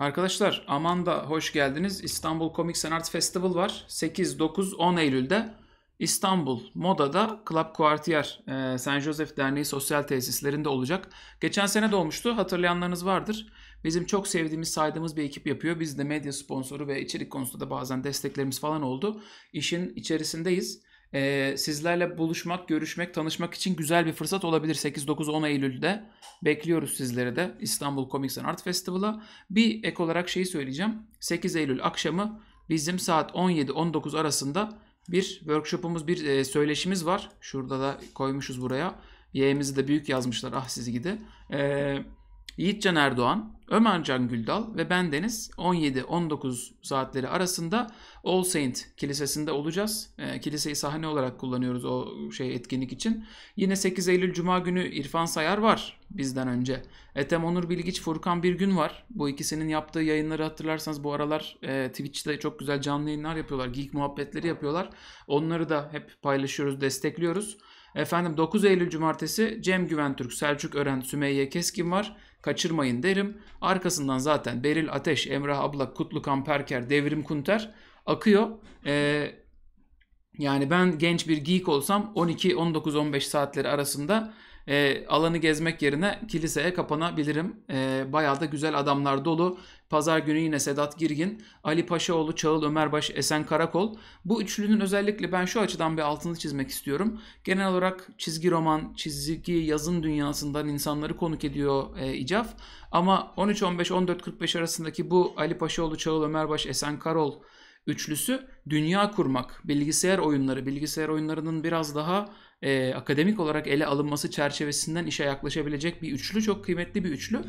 Arkadaşlar Amanda hoş geldiniz. İstanbul Comics and Arts Festival var. 8, 9, 10 Eylül'de İstanbul Moda'da Club Quartier e, San Josef Derneği sosyal tesislerinde olacak. Geçen sene de olmuştu. Hatırlayanlarınız vardır. Bizim çok sevdiğimiz, saydığımız bir ekip yapıyor. Biz de medya sponsoru ve içerik konusunda da bazen desteklerimiz falan oldu. İşin içerisindeyiz e, sizlerle buluşmak, görüşmek, tanışmak için güzel bir fırsat olabilir. 8, 9, 10 Eylül'de bekliyoruz sizleri de İstanbul Comics and Art Festival'a. Bir ek olarak şeyi söyleyeceğim. 8 Eylül akşamı bizim saat 17-19 arasında bir workshopumuz, bir e, söyleşimiz var. Şurada da koymuşuz buraya. Y'imizi de büyük yazmışlar. Ah siz gidi. Eee Yiğitcan Erdoğan, Ömer Can Güldal ve ben Deniz 17-19 saatleri arasında All Saint Kilisesi'nde olacağız. Ee, kiliseyi sahne olarak kullanıyoruz o şey etkinlik için. Yine 8 Eylül Cuma günü İrfan Sayar var bizden önce. Ethem Onur Bilgiç, Furkan Birgün var. Bu ikisinin yaptığı yayınları hatırlarsanız bu aralar e, Twitch'te çok güzel canlı yayınlar yapıyorlar. Geek muhabbetleri yapıyorlar. Onları da hep paylaşıyoruz, destekliyoruz. Efendim 9 Eylül Cumartesi Cem Güventürk, Selçuk Ören, Sümeyye Keskin var kaçırmayın derim. Arkasından zaten Beril Ateş, Emrah Abla, Kutlu Kamperker, Devrim Kunter akıyor. Ee, yani ben genç bir geek olsam 12, 19, 15 saatleri arasında e, alanı gezmek yerine kiliseye kapanabilirim. E, bayağı da güzel adamlar dolu. Pazar günü yine Sedat Girgin, Ali Paşaoğlu, Çağıl Ömerbaş, Esen Karakol. Bu üçlünün özellikle ben şu açıdan bir altını çizmek istiyorum. Genel olarak çizgi roman, çizgi yazın dünyasından insanları konuk ediyor e, İcaf. Ama 13-15, 14-45 arasındaki bu Ali Paşaoğlu, Çağıl Ömerbaş, Esen Karol Üçlüsü dünya kurmak, bilgisayar oyunları, bilgisayar oyunlarının biraz daha e, akademik olarak ele alınması çerçevesinden işe yaklaşabilecek bir üçlü, çok kıymetli bir üçlü.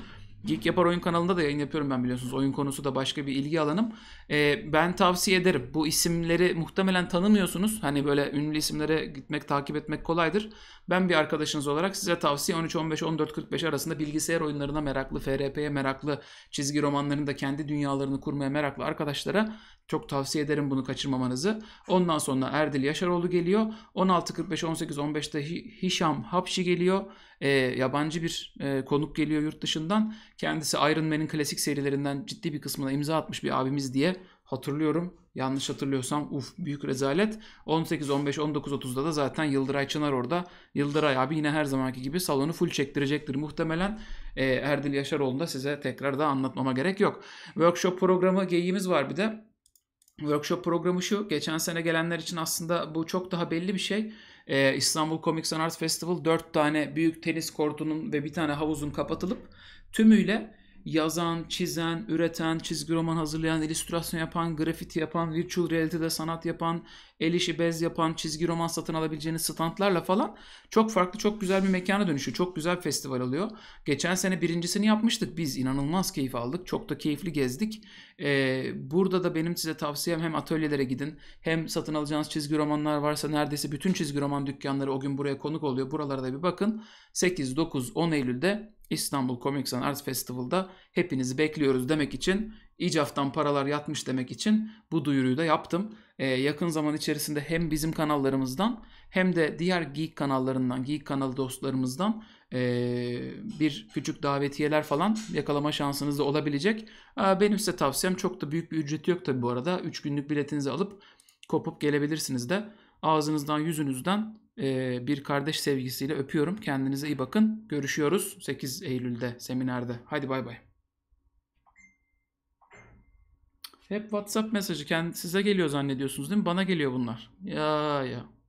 Geek Yapar Oyun kanalında da yayın yapıyorum ben biliyorsunuz. Oyun konusu da başka bir ilgi alanım. Ee, ben tavsiye ederim. Bu isimleri muhtemelen tanımıyorsunuz. Hani böyle ünlü isimlere gitmek, takip etmek kolaydır. Ben bir arkadaşınız olarak size tavsiye 13-15-14-45 arasında bilgisayar oyunlarına meraklı, FRP'ye meraklı, çizgi romanlarında kendi dünyalarını kurmaya meraklı arkadaşlara çok tavsiye ederim bunu kaçırmamanızı. Ondan sonra Erdil Yaşaroğlu geliyor. 16 45 18 15te Hişam Hapşi geliyor e, yabancı bir e, konuk geliyor yurt dışından. Kendisi Iron Man'in klasik serilerinden ciddi bir kısmına imza atmış bir abimiz diye hatırlıyorum. Yanlış hatırlıyorsam uf büyük rezalet. 18, 15, 19, 30'da da zaten Yıldıray Çınar orada. Yıldıray abi yine her zamanki gibi salonu full çektirecektir muhtemelen. E, Erdil Yaşaroğlu'nda size tekrar da anlatmama gerek yok. Workshop programı geyiğimiz var bir de. Workshop programı şu. Geçen sene gelenler için aslında bu çok daha belli bir şey. Ee, İstanbul Comics and Art Festival 4 tane büyük tenis kortunun ve bir tane havuzun kapatılıp tümüyle yazan, çizen, üreten, çizgi roman hazırlayan, illüstrasyon yapan, grafiti yapan, virtual reality'de sanat yapan, el işi bez yapan, çizgi roman satın alabileceğiniz standlarla falan çok farklı, çok güzel bir mekana dönüşüyor. Çok güzel bir festival oluyor. Geçen sene birincisini yapmıştık biz. inanılmaz keyif aldık. Çok da keyifli gezdik. Ee, burada da benim size tavsiyem hem atölyelere gidin hem satın alacağınız çizgi romanlar varsa neredeyse bütün çizgi roman dükkanları o gün buraya konuk oluyor. Buralara da bir bakın. 8, 9, 10 Eylül'de İstanbul Comic and Arts Festival'da hepinizi bekliyoruz demek için icaftan paralar yatmış demek için bu duyuruyu da yaptım. Ee, yakın zaman içerisinde hem bizim kanallarımızdan hem de diğer Geek kanallarından, Geek kanalı dostlarımızdan e, bir küçük davetiyeler falan yakalama şansınız da olabilecek. Ee, benim size tavsiyem çok da büyük bir ücreti yok tabi bu arada. 3 günlük biletinizi alıp kopup gelebilirsiniz de ağzınızdan yüzünüzden bir kardeş sevgisiyle öpüyorum. Kendinize iyi bakın. Görüşüyoruz 8 Eylül'de seminerde. Hadi bay bay. Hep WhatsApp mesajı kendi size geliyor zannediyorsunuz değil mi? Bana geliyor bunlar. Ya ya.